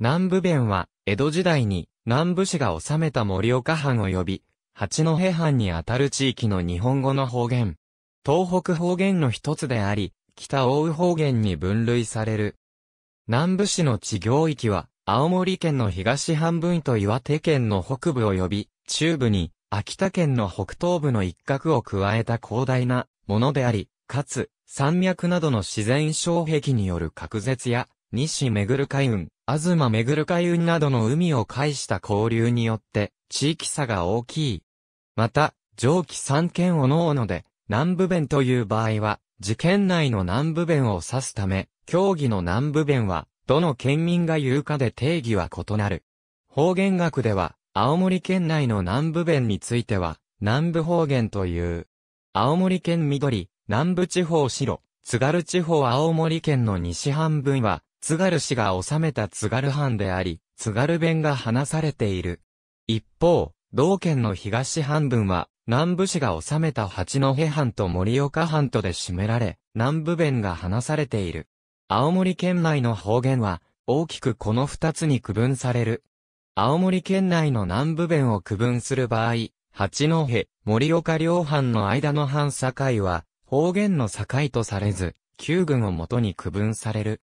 南部弁は、江戸時代に南部市が治めた盛岡藩及び、八戸藩にあたる地域の日本語の方言。東北方言の一つであり、北大宇方言に分類される。南部市の地行域は、青森県の東半分と岩手県の北部及び、中部に、秋田県の北東部の一角を加えた広大なものであり、かつ、山脈などの自然障壁による隔絶や、西めぐる海運、東めぐる海運などの海を介した交流によって、地域差が大きい。また、上記三県おのおので、南部弁という場合は、事件内の南部弁を指すため、協議の南部弁は、どの県民が言うかで定義は異なる。方言学では、青森県内の南部弁については、南部方言という。青森県緑、南部地方白、津軽地方青森県の西半分は、津軽氏が治めた津軽藩であり、津軽弁が話されている。一方、同県の東半分は、南部氏が治めた八戸藩と盛岡藩とで占められ、南部弁が話されている。青森県内の方言は、大きくこの二つに区分される。青森県内の南部弁を区分する場合、八戸、盛岡両藩の間の藩境は、方言の境とされず、旧軍をもとに区分される。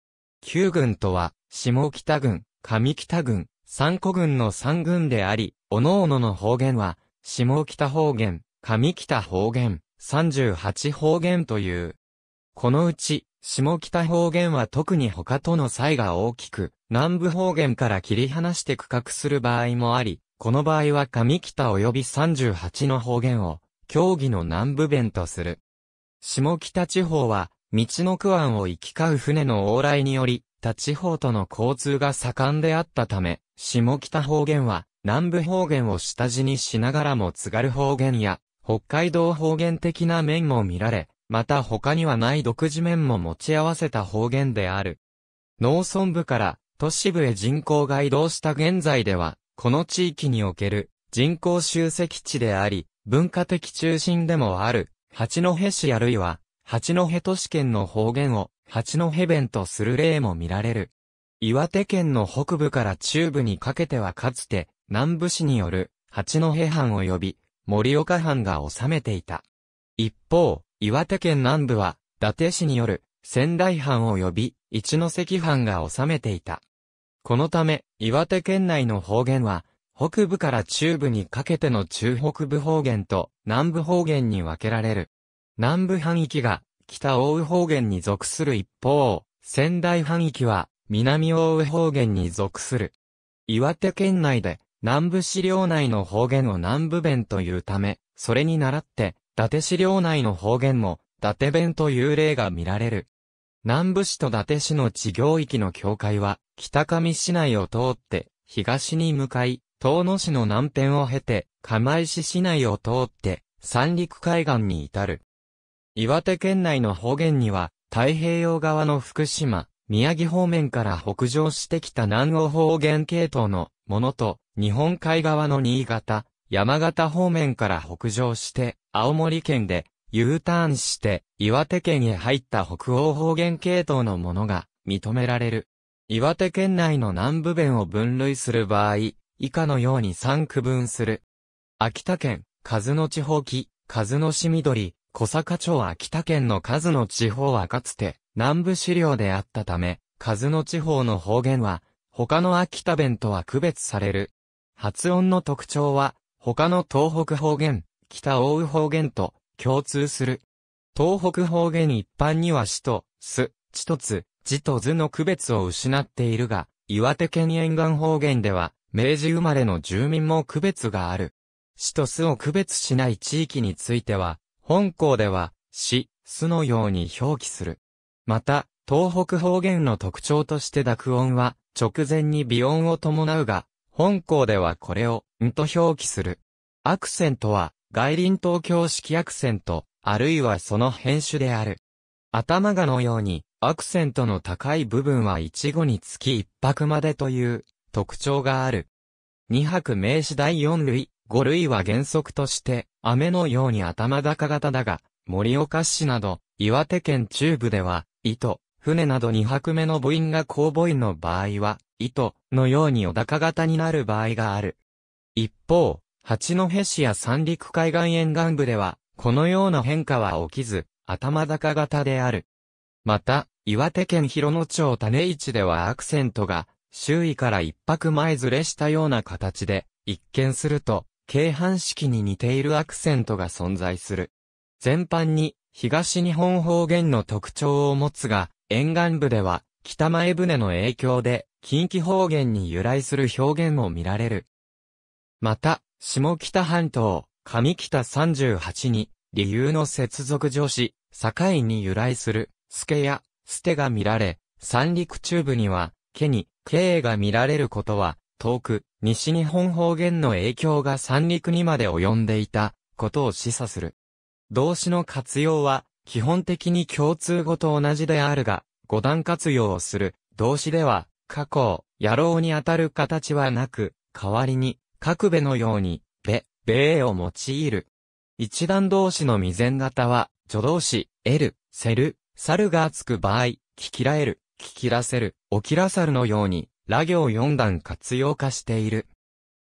旧軍とは、下北軍、上北軍、三古軍の三軍であり、各々の方言は、下北方言、上北方言、三十八方言という。このうち、下北方言は特に他との差異が大きく、南部方言から切り離して区画する場合もあり、この場合は上北及び三十八の方言を、競技の南部弁とする。下北地方は、道の区湾を行き交う船の往来により、他地方との交通が盛んであったため、下北方言は、南部方言を下地にしながらも津軽方言や、北海道方言的な面も見られ、また他にはない独自面も持ち合わせた方言である。農村部から都市部へ人口が移動した現在では、この地域における人口集積地であり、文化的中心でもある、八戸市あるいは八戸都市圏の方言を八戸弁とする例も見られる。岩手県の北部から中部にかけてはかつて南部市による八戸藩及び盛岡藩が治めていた。一方、岩手県南部は伊達市による仙台藩及び一関藩が治めていた。このため、岩手県内の方言は、北部から中部にかけての中北部方言と南部方言に分けられる。南部半域が北奥羽方言に属する一方、仙台半域は南奥羽方言に属する。岩手県内で南部資料内の方言を南部弁というため、それに倣って、伊達資料内の方言も伊達弁という例が見られる。南部市と伊達市の地行域の境界は、北上市内を通って東に向かい、遠野市の南辺を経て、釜石市内を通って、三陸海岸に至る。岩手県内の方言には、太平洋側の福島、宮城方面から北上してきた南欧方言系統のものと、日本海側の新潟、山形方面から北上して、青森県で U ターンして、岩手県へ入った北欧方言系統のものが認められる。岩手県内の南部弁を分類する場合、以下のように3区分する。秋田県、数の地方木、数の市緑、小坂町秋田県の数の地方はかつて南部資料であったため、数の地方の方言は他の秋田弁とは区別される。発音の特徴は他の東北方言、北大宇方言と共通する。東北方言一般には市と、す、地とつ、地と図の区別を失っているが、岩手県沿岸方言では、明治生まれの住民も区別がある。市と巣を区別しない地域については、本校では、し、すのように表記する。また、東北方言の特徴として濁音は、直前に微音を伴うが、本校ではこれを、んと表記する。アクセントは、外輪東京式アクセント、あるいはその変種である。頭がのように、アクセントの高い部分は一語につき一泊までという特徴がある。二泊名詞第四類、五類は原則として雨のように頭高型だが、盛岡市など、岩手県中部では、糸、船など2拍目の母音が後母音の場合は、糸のように小高型になる場合がある。一方、八戸市や三陸海岸沿岸部では、このような変化は起きず、頭高型である。また、岩手県広野町種市ではアクセントが、周囲から一泊前ずれしたような形で、一見すると、京阪式に似ているアクセントが存在する。全般に東日本方言の特徴を持つが、沿岸部では北前船の影響で近畿方言に由来する表現も見られる。また、下北半島、上北38に、理由の接続助詞、境に由来する、助や、捨てが見られ、三陸中部には、家に、ケが見られることは、遠く、西日本方言の影響が三陸にまで及んでいたことを示唆する。動詞の活用は、基本的に共通語と同じであるが、五段活用をする動詞では、過去、野郎にあたる形はなく、代わりに、各べのように、べ、べを用いる。一段動詞の未然型は、助動詞、る、セル、猿がつく場合、聞きらえる、聞きらせる、起きらさるのように、ラ行4段活用化している。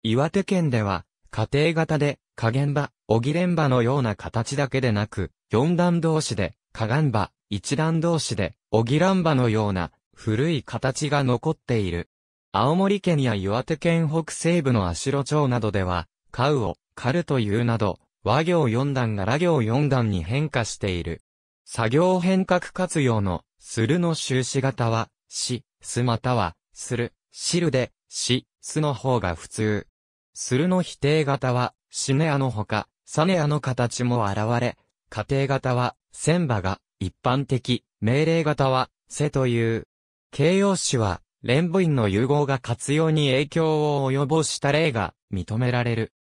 岩手県では、家庭型で、加減場、おぎれん場のような形だけでなく、4段同士で、加岩場、一段同士で、おぎらん場のような、古い形が残っている。青森県や岩手県北西部の足路町などでは、カウを、カルというなど、和行4段がラ行4段に変化している。作業変革活用の、するの終始型は、し、すまたは、する、知るで、し、すの方が普通。するの否定型は、しねあのほか、さねあの形も現れ、仮定型は、千ばが、一般的、命令型は、せという。形容詞は、連母音の融合が活用に影響を及ぼした例が認められる。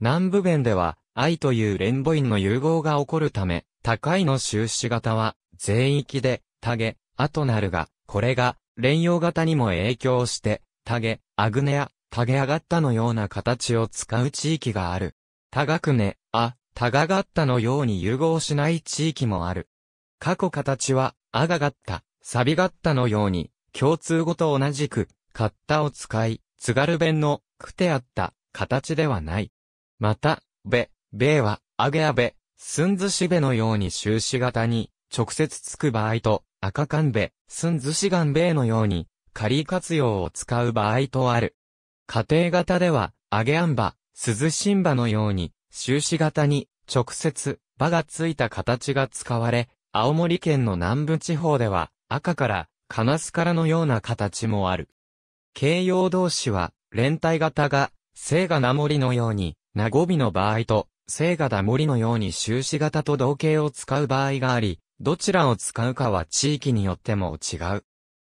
南部弁では、愛という連母音の融合が起こるため、高いの終止型は、全域で、たげ、となるが、これが、連用型にも影響して、タゲ、アグネア、タゲアガッタのような形を使う地域がある。タガクネ、ア、タガガッタのように融合しない地域もある。過去形は、アガガッタ、サビガッタのように、共通語と同じく、カッタを使い、津軽弁の、くてあった、形ではない。また、べ、べは、アゲアベ、すんずしべのように終止型に、直接つく場合と、赤缶べ、寸寿司岩がのように、仮活用を使う場合とある。家庭型では、揚げあんば、鈴しんばのように、終始型に、直接、場がついた形が使われ、青森県の南部地方では、赤から、カナスからのような形もある。形容動詞は、連帯型が、聖が名森のように、名語尾の場合と、聖が名森のように終始型と同形を使う場合があり、どちらを使うかは地域によっても違う。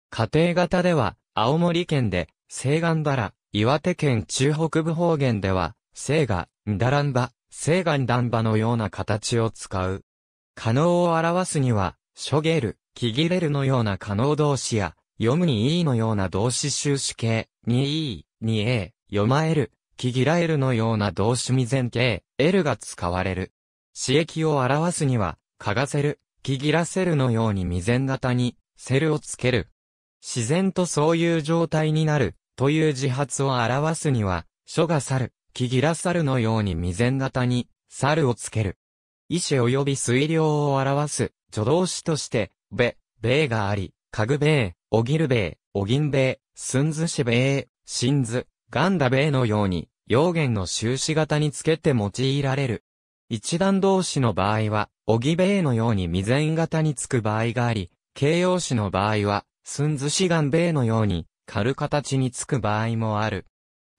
家庭型では、青森県で、西岸だら、岩手県中北部方言では、西が、んだらんば、西岸だんばのような形を使う。可能を表すには、しょげる、きぎれるのような可能動詞や、読むにいいのような動詞終止形、にいい、にえ、読まえる、きぎらえるのような動詞未前形、L が使われる。刺激を表すには、かがせる、木切らせるのように未然型にセルをつける。自然とそういう状態になるという自発を表すには、書が去る、木切らサるのように未然型に猿をつける。意志及び水量を表す助動詞として、べ、べがあり、かぐべおぎるべおぎんべすんずしべしんず、がんだべのように、用言の終止型につけて用いられる。一段動詞の場合は、おぎべえのように未然型につく場合があり、形容詞の場合は、すんずしがんべえのように、軽形につく場合もある。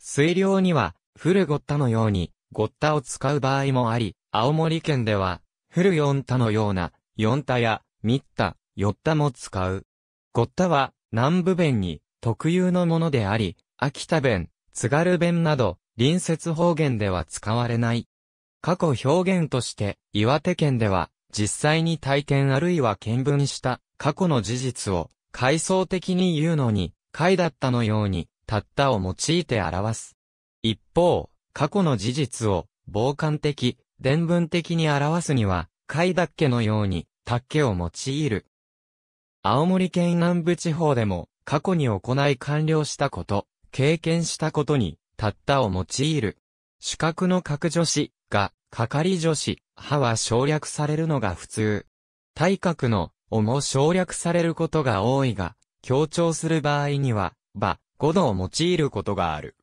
水量には、ふるゴッタのように、ゴッタを使う場合もあり、青森県では、ふるよんたのような、よんたや、みった、よったも使う。ゴッタは、南部弁に、特有のものであり、秋田弁、津軽弁など、隣接方言では使われない。過去表現として、岩手県では、実際に体験あるいは見聞した過去の事実を、階層的に言うのに、回だったのように、たったを用いて表す。一方、過去の事実を、傍観的、伝文的に表すには、回だっけのように、たっけを用いる。青森県南部地方でも、過去に行い完了したこと、経験したことに、たったを用いる。主格の格助詞が、係女子、歯は省略されるのが普通。体格の、おも省略されることが多いが、強調する場合には、ば、語度を用いることがある。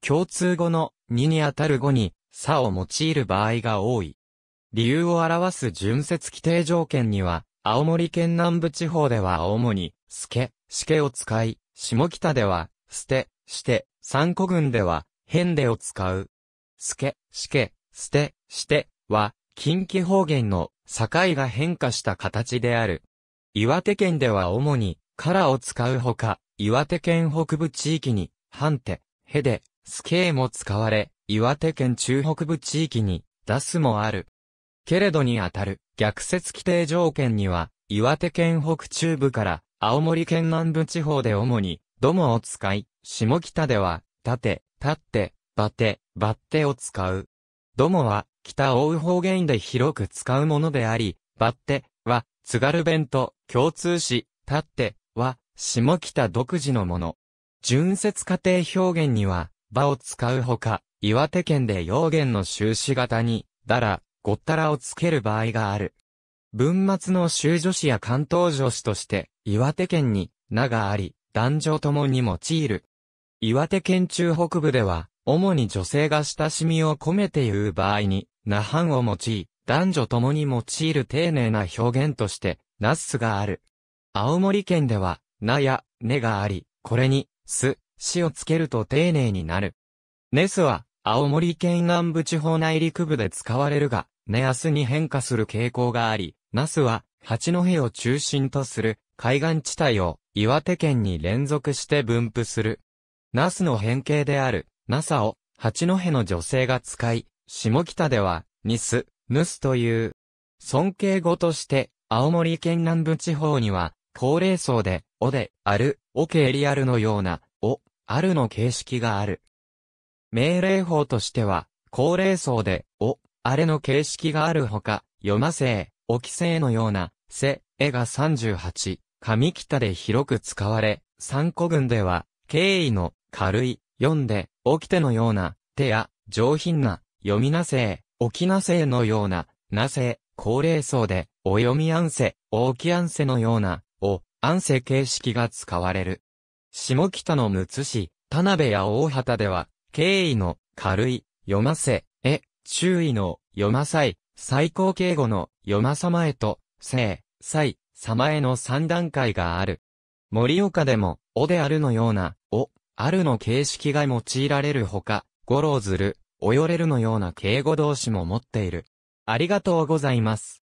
共通語の、ににあたる語に、差を用いる場合が多い。理由を表す純説規定条件には、青森県南部地方では主に、すけ、しけを使い、下北では、すて、して、三古郡では、へんでを使う。すけ、しけ、すて、しては、近畿方言の境が変化した形である。岩手県では主に、からを使うほか、岩手県北部地域に、ハンテ、ヘデ、スケーも使われ、岩手県中北部地域に、ダスもある。けれどにあたる、逆説規定条件には、岩手県北中部から、青森県南部地方で主に、ドモを使い、下北では、立て、立って、バテ、バッテを使う。ドモは、北大方言で広く使うものであり、ばって、は、津軽弁と共通し、たって、は、下北独自のもの。純節家庭表現には、場を使うほか、岩手県で用言の終士型に、だら、ごったらをつける場合がある。文末の修助詞や関東助詞として、岩手県に、名があり、男女ともに用いる。岩手県中北部では、主に女性が親しみを込めて言う場合に、那覇を用い、男女共に用いる丁寧な表現として、ナッスがある。青森県では、なや、ねがあり、これに、す、しをつけると丁寧になる。ネスは、青森県南部地方内陸部で使われるが、ねアすに変化する傾向があり、ナスは、八戸を中心とする海岸地帯を岩手県に連続して分布する。ナスの変形である、ナサを八戸の女性が使い、下北では、ニス、ヌスという、尊敬語として、青森県南部地方には、高齢層で、おで、ある、おけリアルのような、お、あるの形式がある。命令法としては、高齢層で、お、あれの形式があるほか、読ませ、おきせのような、せ、えが38、上北で広く使われ、三古群では、敬意の、軽い、読んで、起きてのような、手や、上品な、読みなせえ、起きなせえのような、なせえ、高齢層で、お読みあんせ、お起きあんせのような、お、あんせ形式が使われる。下北のむつ市、田辺や大畑では、敬意の、軽い、読ませ、え、注意の、読まさい、最高敬語の、読まさまへと、せい、さい、さまへの三段階がある。森岡でも、おであるのような、お、あるの形式が用いられるほか、語呂ずる、およれるのような敬語同士も持っている。ありがとうございます。